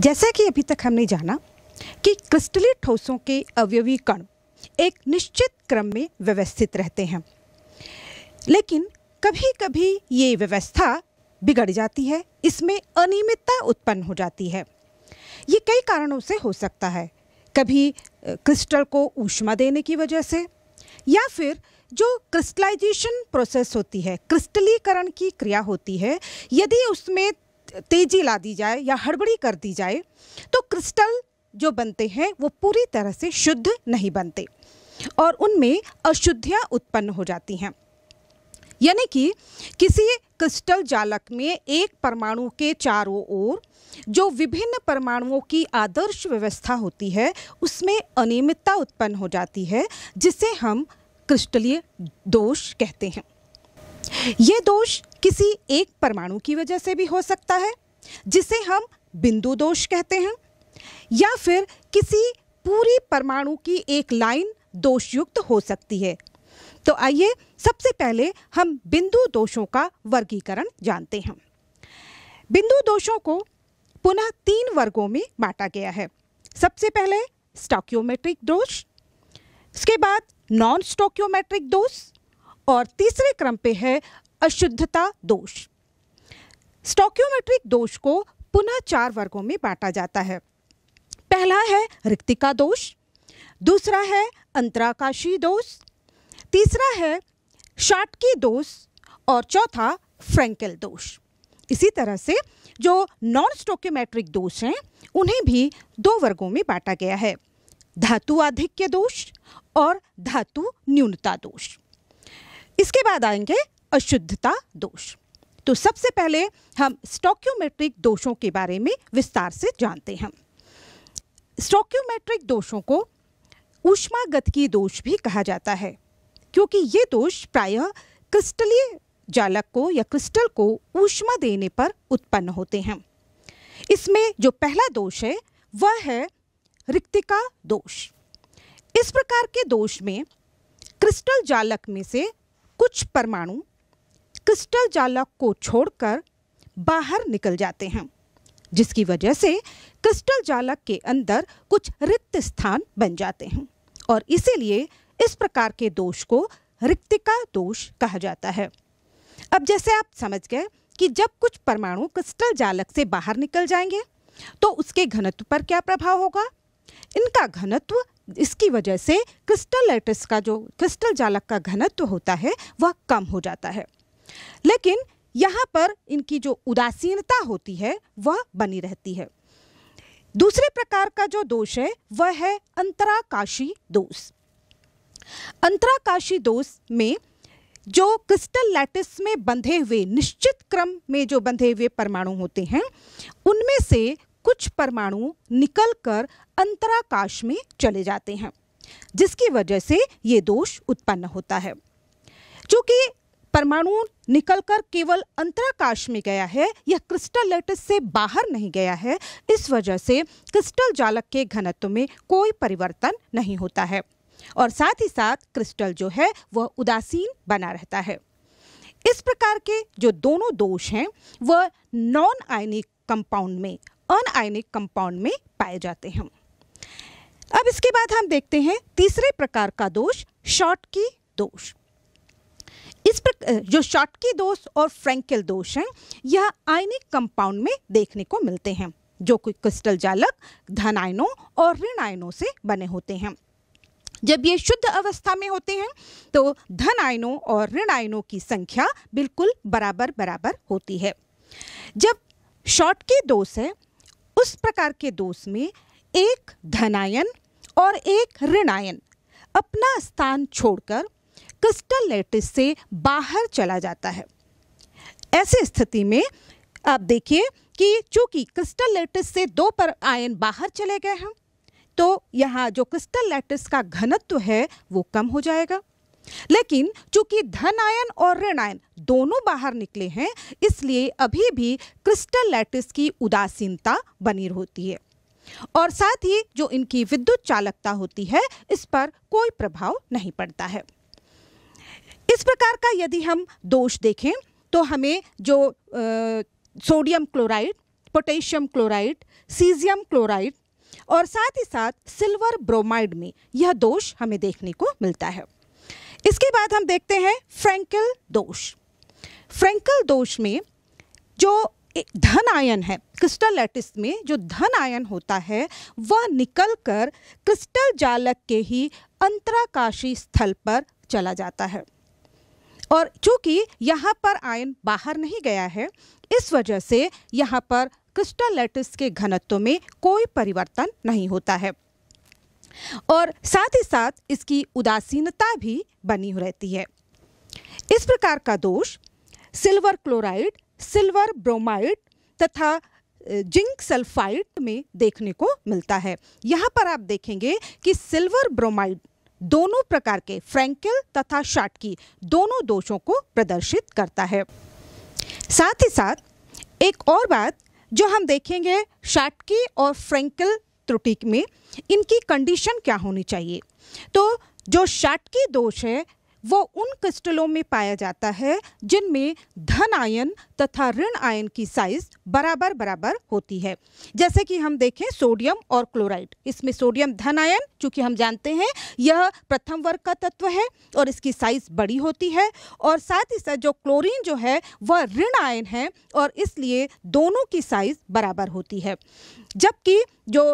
जैसा कि अभी तक हमने जाना कि क्रिस्टलीय ठोसों के अवयवी कण एक निश्चित क्रम में व्यवस्थित रहते हैं लेकिन कभी कभी ये व्यवस्था बिगड़ जाती है इसमें अनियमितता उत्पन्न हो जाती है ये कई कारणों से हो सकता है कभी क्रिस्टल को ऊष्मा देने की वजह से या फिर जो क्रिस्टलाइजेशन प्रोसेस होती है क्रिस्टलीकरण की क्रिया होती है यदि उसमें तेजी ला दी जाए या हड़बड़ी कर दी जाए तो क्रिस्टल जो बनते हैं वो पूरी तरह से शुद्ध नहीं बनते और उनमें अशुद्धियाँ उत्पन्न हो जाती हैं यानी कि किसी क्रिस्टल जालक में एक परमाणु के चारों ओर जो विभिन्न परमाणुओं की आदर्श व्यवस्था होती है उसमें अनियमितता उत्पन्न हो जाती है जिसे हम क्रिस्टलीय दोष कहते हैं ये दोष किसी एक परमाणु की वजह से भी हो सकता है जिसे हम बिंदु दोष कहते हैं या फिर किसी पूरी परमाणु की एक लाइन दोषयुक्त हो सकती है तो आइए सबसे पहले हम बिंदु दोषों का वर्गीकरण जानते हैं बिंदु दोषों को पुनः तीन वर्गों में बांटा गया है सबसे पहले स्टोक्योमेट्रिक दोष इसके बाद नॉन स्टोक्योमेट्रिक दोष और तीसरे क्रम पे है अशुद्धता दोष स्टोक्योमेट्रिक दोष को पुनः चार वर्गों में बांटा जाता है पहला है रिक्तिका दोष दूसरा है अंतराकाशी दोष तीसरा है शाटकी दोष और चौथा फ्रेंकल दोष इसी तरह से जो नॉन स्टोक्योमेट्रिक दोष हैं उन्हें भी दो वर्गों में बांटा गया है धातु आधिक्य दोष और धातु न्यूनता दोष इसके बाद आएंगे अशुद्धता दोष तो सबसे पहले हम स्टोक्योमेट्रिक दोषों के बारे में विस्तार से जानते हैं स्टोक्योमेट्रिक दोषों को की दोष भी कहा जाता है क्योंकि ये दोष प्रायः क्रिस्टलीय जालक को या क्रिस्टल को ऊष्मा देने पर उत्पन्न होते हैं इसमें जो पहला दोष है वह है रिक्तिका दोष इस प्रकार के दोष में क्रिस्टल जालक में से कुछ परमाणु क्रिस्टल जालक को छोड़कर बाहर निकल जाते हैं जिसकी वजह से क्रिस्टल जालक के अंदर कुछ रिक्त स्थान बन जाते हैं और इसीलिए इस प्रकार के दोष को रिक्तिका दोष कहा जाता है अब जैसे आप समझ गए कि जब कुछ परमाणु क्रिस्टल जालक से बाहर निकल जाएंगे तो उसके घनत्व पर क्या प्रभाव होगा इनका घनत्व इसकी वजह से क्रिस्टल लेटिस का जो क्रिस्टल जालक का घनत्व होता है वह कम हो जाता है लेकिन यहाँ पर इनकी जो उदासीनता होती है वह बनी रहती है दूसरे प्रकार का जो दोष है वह है अंतराकाशी दोष अंतराकाशी दोष में जो क्रिस्टल लैटिस में बंधे हुए निश्चित क्रम में जो बंधे हुए परमाणु होते हैं उनमें से कुछ परमाणु निकलकर अंतराकाश में चले जाते हैं जिसकी वजह से ये दोष उत्पन्न होता है चूंकि परमाणु निकलकर केवल अंतराकाश में गया है यह क्रिस्टल लेटिस से बाहर नहीं गया है इस वजह से क्रिस्टल जालक के घनत्व में कोई परिवर्तन नहीं होता है और साथ ही साथ क्रिस्टल जो है वह उदासीन बना रहता है इस प्रकार के जो दोनों दोष हैं वह नॉन आयनिक कंपाउंड में अनआयनिक कंपाउंड में पाए जाते हैं अब इसके बाद हम देखते हैं तीसरे प्रकार का दोष शॉर्ट की दोष इस प्रकार जो शॉटकी दोष और फ्रेंकल दोष हैं यह आयनिक कंपाउंड में देखने को मिलते हैं जो कि क्रिस्टल जालक धन आयनों और ऋण आयनों से बने होते हैं जब ये शुद्ध अवस्था में होते हैं तो धन आयनों और ऋण आयनों की संख्या बिल्कुल बराबर बराबर होती है जब शॉर्ट के दोष है उस प्रकार के दोष में एक धनायन और एक ऋणायन अपना स्थान छोड़कर क्रिस्टल लेटिस से बाहर चला जाता है ऐसी स्थिति में आप देखिए कि चूंकि क्रिस्टल लेटिस से दो पर आयन बाहर चले गए हैं तो यहाँ जो क्रिस्टल लेटिस का घनत्व है वो कम हो जाएगा लेकिन चूंकि धन आयन और ऋण आयन दोनों बाहर निकले हैं इसलिए अभी भी क्रिस्टल लैटिस की उदासीनता बनी होती है और साथ ही जो इनकी विद्युत चालकता होती है इस पर कोई प्रभाव नहीं पड़ता है इस प्रकार का यदि हम दोष देखें तो हमें जो sodium chloride potassium chloride caesium chloride और साथ ही साथ सिल्वर ब्रोमाइड में यह दोष हमें देखने को मिलता है इसके बाद हम देखते हैं फ्रेंकल दोष फ्रेंकल दोष में जो धन आयन है क्रिस्टल लैटिस में जो धन आयन होता है वह निकलकर क्रिस्टल जालक के ही अंतराकाशी स्थल पर चला जाता है और चूंकि यहाँ पर आयन बाहर नहीं गया है इस वजह से यहाँ पर क्रिस्टल लैटिस के घनत्व में कोई परिवर्तन नहीं होता है और साथ ही साथ इसकी उदासीनता भी बनी रहती है इस प्रकार का दोष सिल्वर क्लोराइड सिल्वर ब्रोमाइड तथा जिंक सल्फाइड में देखने को मिलता है यहाँ पर आप देखेंगे कि सिल्वर ब्रोमाइड दोनों प्रकार के फ्रेंकिल तथा शाटकी दोनों दोषों को प्रदर्शित करता है साथ ही साथ एक और बात जो हम देखेंगे शाटकी और फ्रेंकिल त्रुटि में इनकी कंडीशन क्या होनी चाहिए तो जो शाटकी दोष है वो उन क्रिस्टलों में पाया जाता है जिनमें धन आयन तथा ऋण आयन की साइज बराबर बराबर होती है जैसे कि हम देखें सोडियम और क्लोराइड इसमें सोडियम धन आयन चूंकि हम जानते हैं यह प्रथम वर्ग का तत्व है और इसकी साइज बड़ी होती है और साथ ही साथ जो क्लोरीन जो है वह ऋण आयन है और इसलिए दोनों की साइज बराबर होती है जबकि जो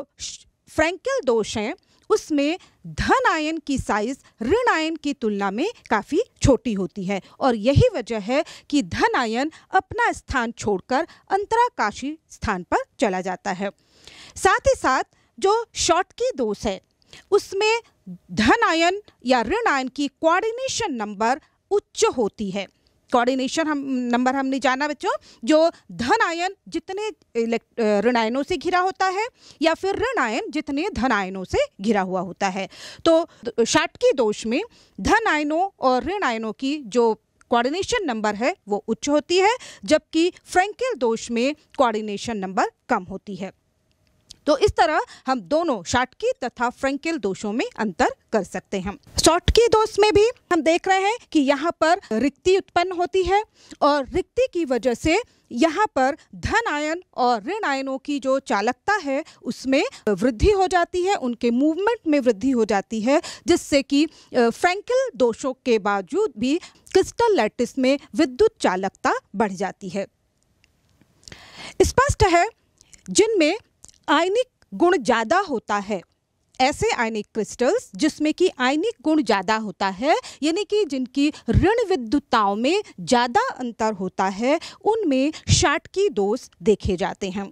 फ्रेंकल दोष हैं उसमें धन आयन की साइज ऋण आयन की तुलना में काफ़ी छोटी होती है और यही वजह है कि धन आयन अपना स्थान छोड़कर अंतराकाशी स्थान पर चला जाता है साथ ही साथ जो की दोष है उसमें धन आयन या ऋण आयन की कोऑर्डिनेशन नंबर उच्च होती है कोऑर्डिनेशन हम नंबर हमने जाना बच्चों जो धन आयन जितने ऋण आयनों से घिरा होता है या फिर ऋण आयन जितने धन आयनों से घिरा हुआ होता है तो शाटकी दोष में धन आयनों और ऋण आयनों की जो कोऑर्डिनेशन नंबर है वो उच्च होती है जबकि फ्रेंकेल दोष में कोऑर्डिनेशन नंबर कम होती है तो इस तरह हम दोनों शाटकी तथा फ्रेंकिल दोषों में अंतर कर सकते हैं शॉटकी दोष में भी हम देख रहे हैं कि यहाँ पर रिक्ति उत्पन्न होती है और रिक्ति की वजह से यहाँ पर धन आयन और ऋण आयनों की जो चालकता है उसमें वृद्धि हो जाती है उनके मूवमेंट में वृद्धि हो जाती है जिससे कि फ्रेंकिल दोषों के बावजूद भी क्रिस्टल लैटिस में विद्युत चालकता बढ़ जाती है स्पष्ट है जिनमें आयनिक गुण ज़्यादा होता है ऐसे आयनिक क्रिस्टल्स जिसमें कि आयनिक गुण ज़्यादा होता है यानी कि जिनकी ऋण विद्युताओं में ज़्यादा अंतर होता है उनमें शाटकी दोष देखे जाते हैं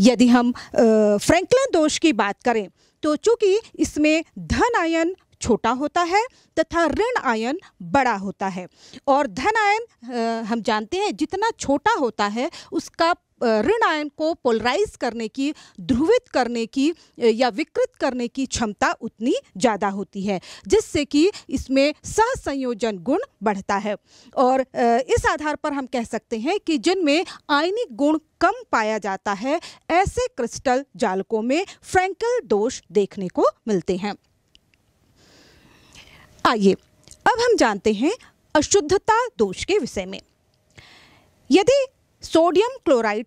यदि हम फ्रैंकलिन दोष की बात करें तो चूंकि इसमें धन आयन छोटा होता है तथा ऋण आयन बड़ा होता है और धन आयन हम जानते हैं जितना छोटा होता है उसका ऋण आयन को पोलराइज करने की ध्रुवित करने की या विकृत करने की क्षमता उतनी ज़्यादा होती है जिससे कि इसमें सहसंयोजन गुण बढ़ता है और इस आधार पर हम कह सकते हैं कि जिनमें आयनिक गुण कम पाया जाता है ऐसे क्रिस्टल जालकों में फ्रैंकल दोष देखने को मिलते हैं आइए अब हम जानते हैं अशुद्धता दोष के विषय में यदि सोडियम क्लोराइड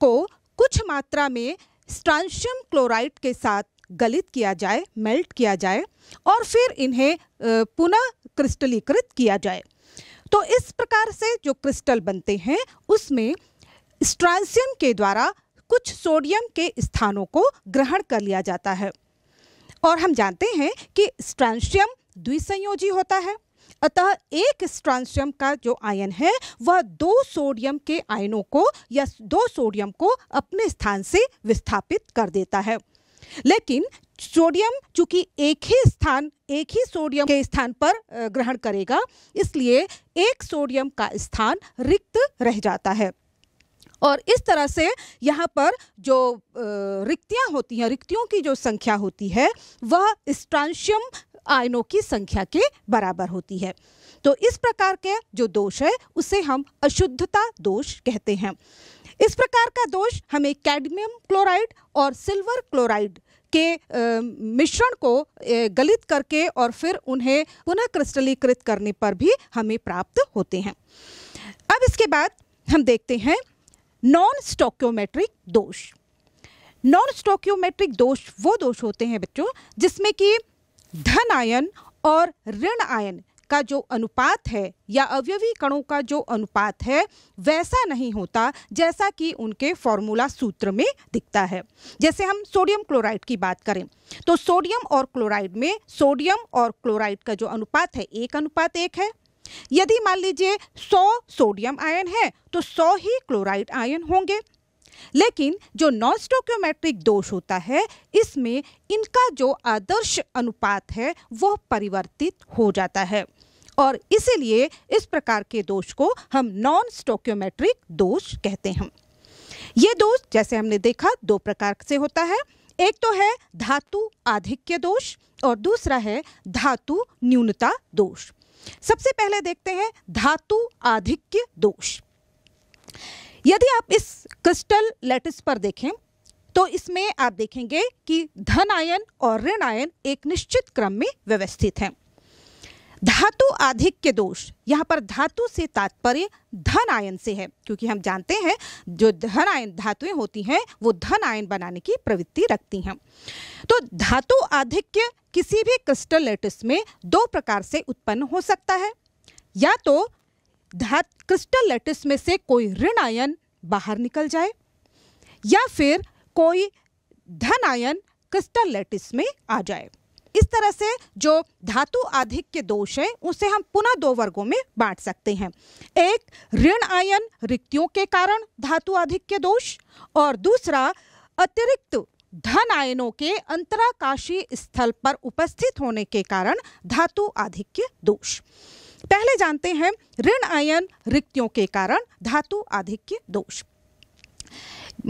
को कुछ मात्रा में स्ट्रांशियम क्लोराइड के साथ गलित किया जाए मेल्ट किया जाए और फिर इन्हें पुनः क्रिस्टलीकृत किया जाए तो इस प्रकार से जो क्रिस्टल बनते हैं उसमें स्ट्रांशियम के द्वारा कुछ सोडियम के स्थानों को ग्रहण कर लिया जाता है और हम जानते हैं कि स्ट्रांशियम द्विसंयोजी होता है अतः एक स्ट्रांशियम का जो आयन है वह दो सोडियम के आयनों को या दो सोडियम को अपने स्थान से विस्थापित कर देता है लेकिन सोडियम चूंकि एक ही स्थान एक ही सोडियम के स्थान पर ग्रहण करेगा इसलिए एक सोडियम का स्थान रिक्त रह जाता है और इस तरह से यहाँ पर जो रिक्तियाँ होती हैं रिक्तियों की जो संख्या होती है वह स्ट्रांशियम आयनों की संख्या के बराबर होती है तो इस प्रकार के जो दोष है उसे हम अशुद्धता दोष कहते हैं इस प्रकार का दोष हमें कैडमियम क्लोराइड और सिल्वर क्लोराइड के मिश्रण को गलित करके और फिर उन्हें पुनः क्रिस्टलीकृत करने पर भी हमें प्राप्त होते हैं अब इसके बाद हम देखते हैं नॉन स्टोक्योमेट्रिक दोष नॉन स्टोक्योमेट्रिक दोष वो दोष होते हैं बच्चों जिसमें कि धन आयन और ऋण आयन का जो अनुपात है या अवयवी कणों का जो अनुपात है वैसा नहीं होता जैसा कि उनके फॉर्मूला सूत्र में दिखता है जैसे हम सोडियम क्लोराइड की बात करें तो सोडियम और क्लोराइड में सोडियम और क्लोराइड का जो अनुपात है एक अनुपात एक है यदि मान लीजिए 100 सोडियम आयन है तो 100 ही क्लोराइड आयन होंगे लेकिन जो नॉन स्टोक्योमेट्रिक दोष होता है इसमें इनका जो आदर्श अनुपात है वह परिवर्तित हो जाता है और इसीलिए इस प्रकार के दोष को हम नॉन स्टोक्योमेट्रिक दोष कहते हैं ये दोष जैसे हमने देखा दो प्रकार से होता है एक तो है धातु आधिक्य दोष और दूसरा है धातु न्यूनता दोष सबसे पहले देखते हैं धातु आधिक्य दोष यदि आप इस क्रिस्टल लेटिस पर देखें तो इसमें आप देखेंगे कि धन आयन और ऋण आयन एक निश्चित क्रम में व्यवस्थित हैं धातु आधिक के दोष यहाँ पर धातु से तात्पर्य धन आयन से है क्योंकि हम जानते हैं जो धन आयन धातुएं होती हैं वो धन आयन बनाने की प्रवृत्ति रखती हैं तो धातु आधिक्य किसी भी क्रिस्टल लेटिस में दो प्रकार से उत्पन्न हो सकता है या तो धात क्रिस्टल लेटिस में से कोई ऋण आयन बाहर निकल जाए या फिर कोई धन आयन क्रिस्टल लेटिस में आ जाए इस तरह से जो धातु आधिक के दोष हैं उसे हम पुनः दो वर्गों में बांट सकते हैं एक ऋण आयन रिक्तियों के कारण धातु आधिक के दोष और दूसरा अतिरिक्त धन आयनों के अंतराकाशीय स्थल पर उपस्थित होने के कारण धातु आधिक्य दोष पहले जानते हैं ऋण आयन रिक्तियों के कारण धातु आधिक्य दोष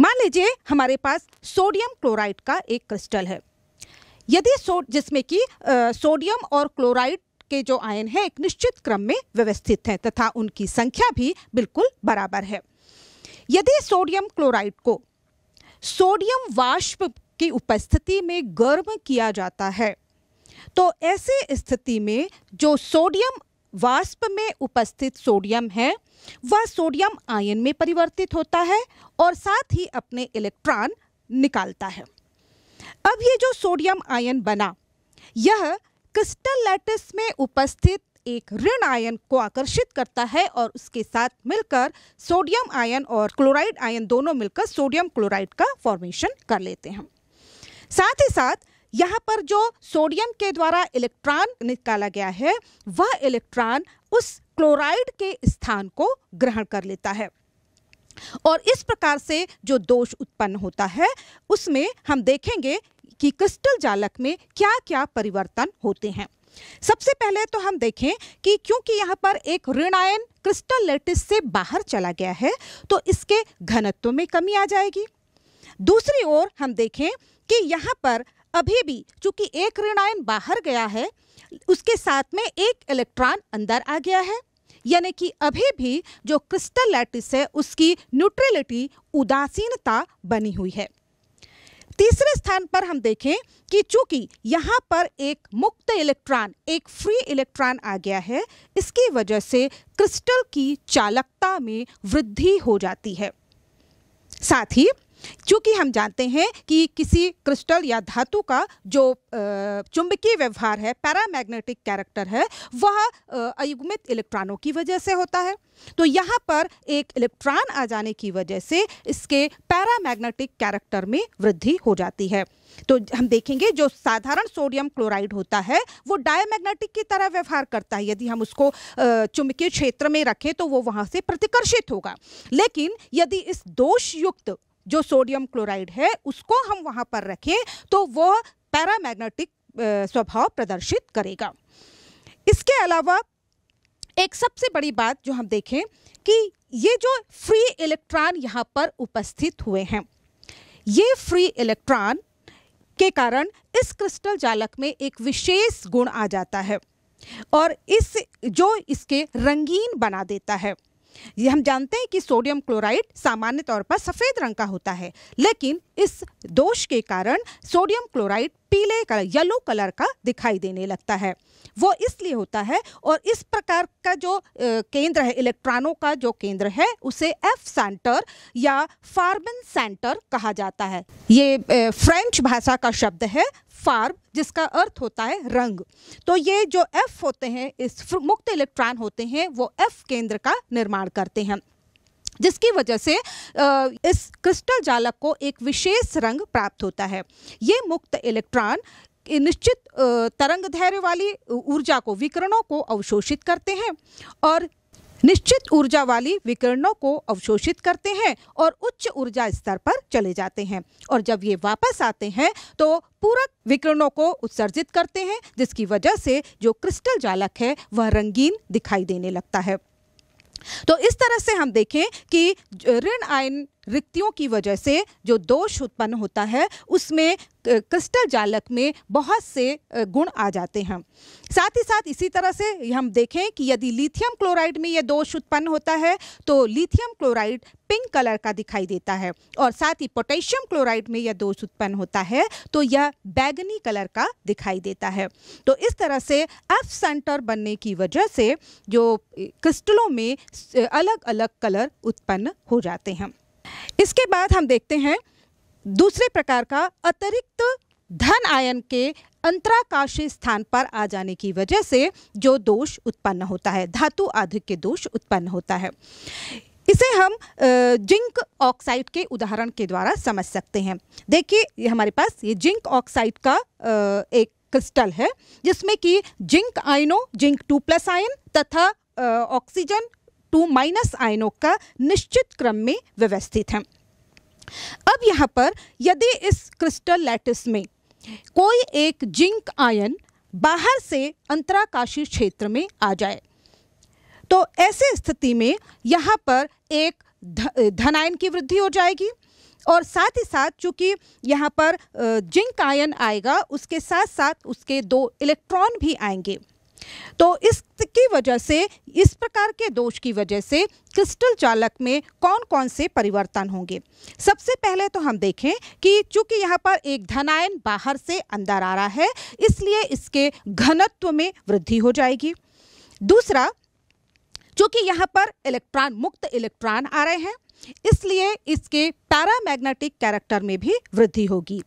मान लीजिए हमारे पास सोडियम क्लोराइड का एक क्रिस्टल है यदि सो जिसमें कि सोडियम और क्लोराइड के जो आयन है एक निश्चित क्रम में व्यवस्थित हैं तथा उनकी संख्या भी बिल्कुल बराबर है यदि सोडियम क्लोराइड को सोडियम वाष्प की उपस्थिति में गर्म किया जाता है तो ऐसी स्थिति में जो सोडियम वाष्प में उपस्थित सोडियम है वह सोडियम आयन में परिवर्तित होता है और साथ ही अपने इलेक्ट्रॉन निकालता है अब ये जो सोडियम आयन बना यह क्रिस्टल लैटिस में उपस्थित एक ऋण आयन को आकर्षित करता है और उसके साथ मिलकर सोडियम आयन और क्लोराइड आयन दोनों मिलकर सोडियम क्लोराइड का फॉर्मेशन कर लेते हैं साथ ही साथ यहाँ पर जो सोडियम के द्वारा इलेक्ट्रॉन निकाला गया है वह इलेक्ट्रॉन उस क्लोराइड के स्थान को ग्रहण कर लेता है और इस प्रकार से जो दोष उत्पन्न होता है उसमें हम देखेंगे कि क्रिस्टल जालक में क्या क्या परिवर्तन होते हैं सबसे पहले तो हम देखें कि क्योंकि यहाँ पर एक ऋणायन क्रिस्टल लेटिस से बाहर चला गया है तो इसके घनत्व में कमी आ जाएगी दूसरी ओर हम देखें कि यहाँ पर अभी भी चूंकि एक ऋण आयन बाहर गया है उसके साथ में एक इलेक्ट्रॉन अंदर आ गया है यानी कि अभी भी जो क्रिस्टल लैटिस है उसकी न्यूट्रलिटी उदासीनता बनी हुई है तीसरे स्थान पर हम देखें कि चूंकि यहाँ पर एक मुक्त इलेक्ट्रॉन एक फ्री इलेक्ट्रॉन आ गया है इसकी वजह से क्रिस्टल की चालकता में वृद्धि हो जाती है साथ ही क्योंकि हम जानते हैं कि किसी क्रिस्टल या धातु का जो चुंबकीय व्यवहार है पैरामैग्नेटिक कैरेक्टर है वह अयुग्मित इलेक्ट्रॉनों की वजह से होता है तो यहाँ पर एक इलेक्ट्रॉन आ जाने की वजह से इसके पैरामैग्नेटिक कैरेक्टर में वृद्धि हो जाती है तो हम देखेंगे जो साधारण सोडियम क्लोराइड होता है वो डायमैग्नेटिक की तरह व्यवहार करता है यदि हम उसको चुंबकीय क्षेत्र में रखें तो वो वहां से प्रतिकर्षित होगा लेकिन यदि इस दोषयुक्त जो सोडियम क्लोराइड है उसको हम वहाँ पर रखें तो वह पैरामैग्नेटिक स्वभाव प्रदर्शित करेगा इसके अलावा एक सबसे बड़ी बात जो हम देखें कि ये जो फ्री इलेक्ट्रॉन यहाँ पर उपस्थित हुए हैं ये फ्री इलेक्ट्रॉन के कारण इस क्रिस्टल जालक में एक विशेष गुण आ जाता है और इस जो इसके रंगीन बना देता है ये हम जानते हैं कि सोडियम क्लोराइड सामान्य तौर पर सफ़ेद रंग का होता है लेकिन इस दोष के कारण सोडियम क्लोराइड पीले कलर येलो कलर का दिखाई देने लगता है वो इसलिए होता है और इस प्रकार का जो केंद्र है इलेक्ट्रॉनों का जो केंद्र है उसे एफ सेंटर या फार्बन सेंटर कहा जाता है ये फ्रेंच भाषा का शब्द है फार्म जिसका अर्थ होता है रंग तो ये जो एफ होते हैं इस मुक्त इलेक्ट्रॉन होते हैं वो एफ केंद्र का निर्माण करते हैं जिसकी वजह से इस क्रिस्टल जालक को एक विशेष रंग प्राप्त होता है ये मुक्त इलेक्ट्रॉन निश्चित तरंग धैर्य वाली ऊर्जा को विकरणों को अवशोषित करते हैं और निश्चित ऊर्जा वाली विकिरणों को अवशोषित करते हैं और उच्च ऊर्जा स्तर पर चले जाते हैं और जब ये वापस आते हैं तो पूरक विकिरणों को उत्सर्जित करते हैं जिसकी वजह से जो क्रिस्टल जालक है वह रंगीन दिखाई देने लगता है तो इस तरह से हम देखें कि ऋण आयन रिक्तियों की वजह से जो दोष उत्पन्न होता है उसमें क्रिस्टल जालक में बहुत से गुण आ जाते हैं साथ ही साथ इसी तरह से हम देखें कि यदि लिथियम क्लोराइड में यह दोष उत्पन्न होता है तो लिथियम क्लोराइड पिंक कलर का दिखाई देता है और साथ ही पोटेशियम क्लोराइड में यह दोष उत्पन्न होता है तो यह बैगनी कलर का दिखाई देता है तो इस तरह से एफ सेंटर बनने की वजह से जो क्रिस्टलों में अलग अलग कलर उत्पन्न हो जाते हैं इसके बाद हम देखते हैं दूसरे प्रकार का अतिरिक्त धन आयन के अंतराकाशीय स्थान पर आ जाने की वजह से जो दोष उत्पन्न होता है धातु आधिक के दोष उत्पन्न होता है इसे हम जिंक ऑक्साइड के उदाहरण के द्वारा समझ सकते हैं देखिए हमारे पास ये जिंक ऑक्साइड का एक क्रिस्टल है जिसमें कि जिंक आयनों जिंक टू प्लस आयन तथा ऑक्सीजन टू माइनस आयनों का निश्चित क्रम में व्यवस्थित है अब यहाँ पर यदि इस क्रिस्टल लैटिस में कोई एक जिंक आयन बाहर से अंतराकाशीय क्षेत्र में आ जाए तो ऐसी स्थिति में यहाँ पर एक धनायन की वृद्धि हो जाएगी और साथ ही साथ चूंकि यहाँ पर जिंक आयन आएगा उसके साथ साथ उसके दो इलेक्ट्रॉन भी आएंगे तो इसकी वजह से इस प्रकार के दोष की वजह से क्रिस्टल चालक में कौन कौन से परिवर्तन होंगे सबसे पहले तो हम देखें कि चूंकि यहाँ पर एक धनायन बाहर से अंदर आ रहा है इसलिए इसके घनत्व में वृद्धि हो जाएगी दूसरा चूंकि यहाँ पर इलेक्ट्रॉन मुक्त इलेक्ट्रॉन आ रहे हैं इसलिए इसके पैरामैग्नेटिक कैरेक्टर में भी वृद्धि होगी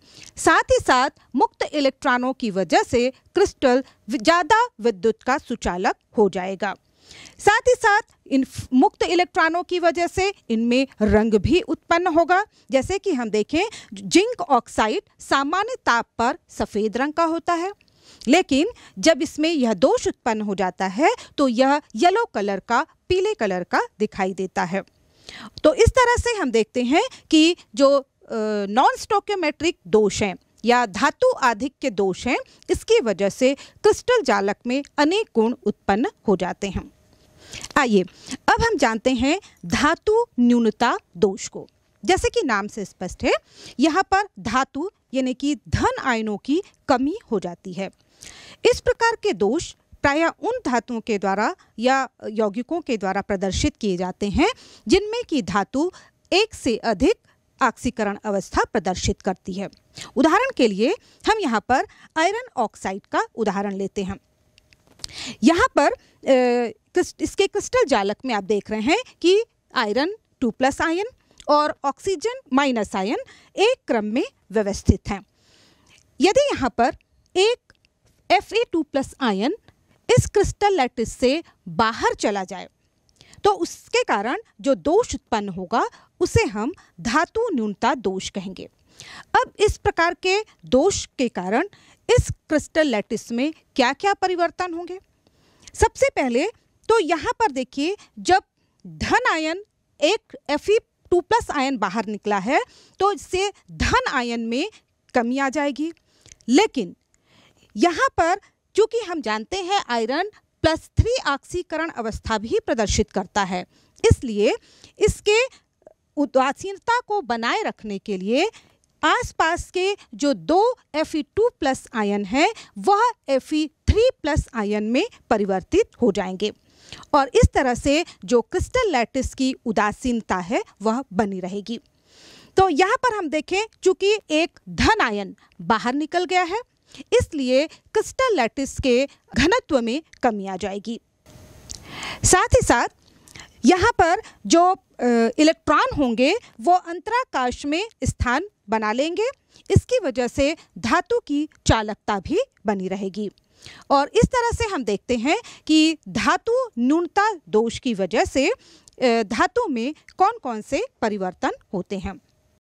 साथ ही साथ मुक्त इलेक्ट्रॉनों की वजह से क्रिस्टल ज़्यादा विद्युत का सुचालक हो जाएगा साथ ही साथ इन मुक्त इलेक्ट्रॉनों की वजह से इनमें रंग भी उत्पन्न होगा जैसे कि हम देखें जिंक ऑक्साइड सामान्य ताप पर सफ़ेद रंग का होता है लेकिन जब इसमें यह दोष उत्पन्न हो जाता है तो यह येलो कलर का पीले कलर का दिखाई देता है तो इस तरह से हम देखते हैं कि जो नॉन स्टोक्योमेट्रिक दोष हैं या धातु आधिक के दोष हैं इसकी वजह से क्रिस्टल जालक में अनेक गुण उत्पन्न हो जाते हैं आइए अब हम जानते हैं धातु न्यूनता दोष को जैसे कि नाम से स्पष्ट है यहाँ पर धातु यानी कि धन आयनों की कमी हो जाती है इस प्रकार के दोष प्राय उन धातुओं के द्वारा या यौगिकों के द्वारा प्रदर्शित किए जाते हैं जिनमें कि धातु एक से अधिक ऑक्सीकरण अवस्था प्रदर्शित करती है उदाहरण के लिए हम यहाँ पर आयरन ऑक्साइड का उदाहरण लेते हैं यहाँ पर इसके क्रिस्टल जालक में आप देख रहे हैं कि आयरन टू प्लस आयन और ऑक्सीजन माइनस आयन एक क्रम में व्यवस्थित हैं यदि यहाँ पर एक F A two plus ion इस क्रिस्टल लैटिस से बाहर चला जाए तो उसके कारण जो दोष उत्पन्न होगा उसे हम धातु न्यूनता दोष कहेंगे अब इस प्रकार के दोष के कारण इस क्रिस्टल लैटिस में क्या क्या परिवर्तन होंगे सबसे पहले तो यहाँ पर देखिए जब धन आयन एक F E two plus ion बाहर निकला है तो इससे धन आयन में कमी आ जाएगी लेकिन यहाँ पर क्योंकि हम जानते हैं आयरन प्लस थ्री ऑक्सीकरण अवस्था भी प्रदर्शित करता है इसलिए इसके उदासीनता को बनाए रखने के लिए आसपास के जो दो Fe2 प्लस आयन हैं वह Fe3 प्लस आयन में परिवर्तित हो जाएंगे और इस तरह से जो क्रिस्टल लैटिस की उदासीनता है वह बनी रहेगी तो यहाँ पर हम देखें चूंकि एक धन आयन बाहर निकल गया है इसलिए क्रिस्टल लैटिस के घनत्व में कमी आ जाएगी साथ ही साथ यहाँ पर जो इलेक्ट्रॉन होंगे वो अंतराकाश में स्थान बना लेंगे इसकी वजह से धातु की चालकता भी बनी रहेगी और इस तरह से हम देखते हैं कि धातु न्यूनता दोष की वजह से धातु में कौन कौन से परिवर्तन होते हैं